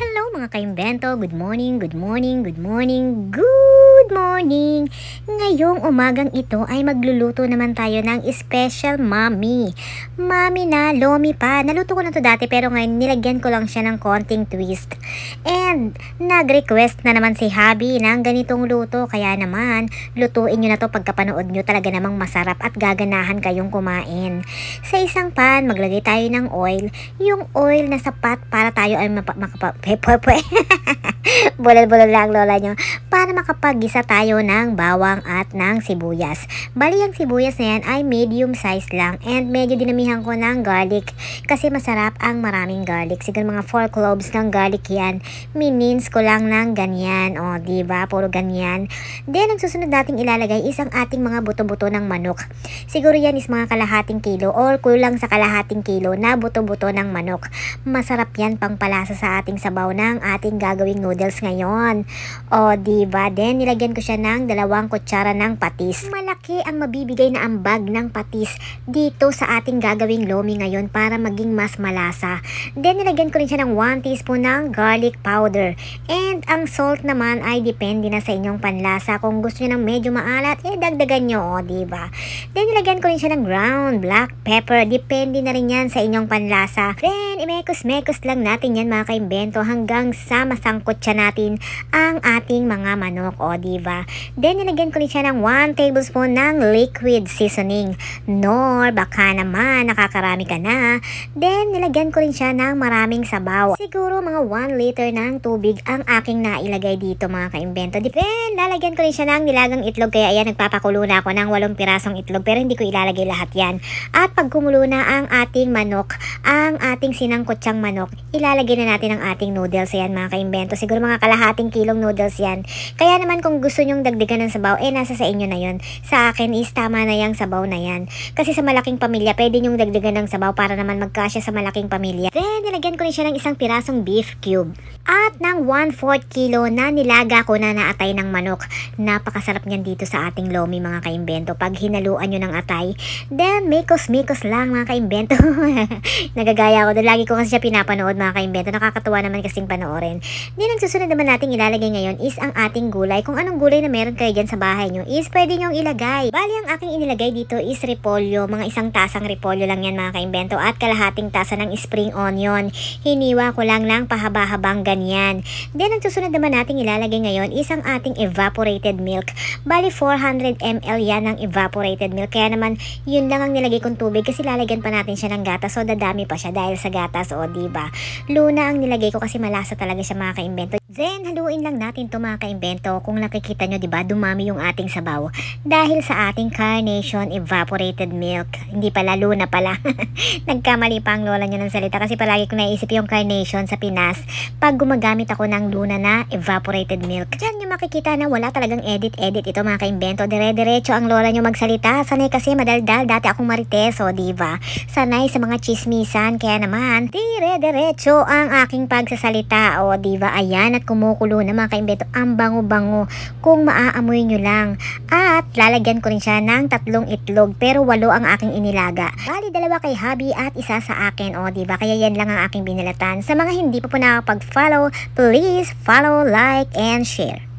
Hello mga kaimbento, good morning, good morning, good morning, good morning! Ngayong umagang ito ay magluluto naman tayo ng special mommy. Mommy na lomi pa. Naluto ko na to dati pero ngayon nilagyan ko lang siya ng konting twist. And nag-request na naman si Habi ng ganitong luto. Kaya naman, lutuin nyo na to pagkapanood nyo talaga namang masarap at gaganahan kayong kumain. Sa isang pan, maglagay tayo ng oil. Yung oil na sapat para tayo ay makapa... Bulal-bulal lang lola Para makapag magisa tayo ng bawang at ng sibuyas. Bali ang sibuyas na yan ay medium size lang and medyo dinamihan ko ng garlic kasi masarap ang maraming garlic. Siguro mga 4 cloves ng garlic yan. Minins ko lang ng ganyan. O, ba diba? Puro ganyan. Then, ang susunod nating ilalagay is ang ating mga buto-buto ng manok. Siguro yan is mga kalahating kilo or kulang sa kalahating kilo na buto-buto ng manok. Masarap yan pang palasa sa ating sabaw ng ating gagawing noodles ngayon. O, diba? Then, nilagay lalagyan ko siya ng dalawang kutsara ng patis. Malaki ang mabibigay na ambag ng patis dito sa ating gagawing lomi ngayon para maging mas malasa. Then nilagyan ko rin siya ng 1 teaspoon ng garlic powder. And ang salt naman ay depende na sa inyong panlasa. Kung gusto niyo ng medyo maalat, eh dagdagan nyo, o, oh, diba? Then nilagyan ko rin siya ng ground black pepper. Depende na rin yan sa inyong panlasa. Then Ayan, imekos-mekos lang natin yan mga kaimbento hanggang sa masangkot siya natin ang ating mga manok o diba. Then nilagyan ko rin siya ng 1 tablespoon ng liquid seasoning. Nor, baka naman nakakarami ka na. Then nilagyan ko rin siya ng maraming sabaw. Siguro mga 1 liter ng tubig ang aking nailagay dito mga kaimbento. Then lalagyan ko rin siya ng nilagang itlog kaya ayan nagpapakulo na ako ng 8 pirasong itlog pero hindi ko ilalagay lahat yan. At pag kumulo na ang ating manok, ang ating sinasabi ng kutsang manok, ilalagay na natin ang ating noodles. Ayan mga kaimbento, siguro mga kalahating kilong noodles yan. Kaya naman kung gusto nyong dagdagan ng sabaw, eh nasa sa inyo na yon. Sa akin is tama na yung sabaw na yan. Kasi sa malaking pamilya, pwede nyong dagdagan ng sabaw para naman magkasya sa malaking pamilya. Then, nilagyan ko na siya ng isang pirasong beef cube. At ng 1-4 kilo na nilaga ko na naatay ng manok. Napakasarap niyan dito sa ating lomi mga kaimbento. Pag hinaluan nyo ng atay, then mikos-mikos lang mga kaimbento. Nagagaya ko doon. Lagi lagi ko kasi siya pinapanood mga kaimbento. Nakakatuwa naman kasing panoorin. Then ang susunod naman natin ilalagay ngayon is ang ating gulay. Kung anong gulay na meron kayo dyan sa bahay nyo is pwede nyong ilagay. Bali ang aking inilagay dito is repolyo. Mga isang tasang repolyo lang yan mga kaimbento at kalahating tasa ng spring onion. Hiniwa ko lang ng pahaba-habang ganyan. Then ang susunod naman natin ilalagay ngayon is ang ating evaporated milk. Bali 400 ml yan ng evaporated milk. Kaya naman yun lang ang nilagay kong tubig kasi lalagyan pa natin siya ng gata so dadami pa siya dahil sa gata gatas, o ba diba? Luna ang nilagay ko kasi malasa talaga siya mga kaimbento. Then haluin lang natin to mga kaimbento kung nakikita nyo ba diba, dumami yung ating sabaw dahil sa ating carnation evaporated milk. Hindi pala luna pala. Nagkamali pa ang lola nyo ng salita kasi palagi ko naisip yung carnation sa Pinas pag gumagamit ako ng luna na evaporated milk. Diyan nyo makikita na wala talagang edit-edit ito mga kaimbento. Dire-diretso ang lola nyo magsalita. Sanay kasi madaldal dati akong mariteso, di ba? Sanay sa mga chismisan kaya naman dire direcho ang aking pagsasalita o di ba? Ayan at kumukulo na mga kaimbeto. Ang bango-bango kung maaamoy nyo lang. At lalagyan ko rin siya ng tatlong itlog pero walo ang aking inilaga. Bali dalawa kay hubby at isa sa akin. O ba diba? Kaya yan lang ang aking binalatan. Sa mga hindi pa po nakapag-follow, please follow, like, and share.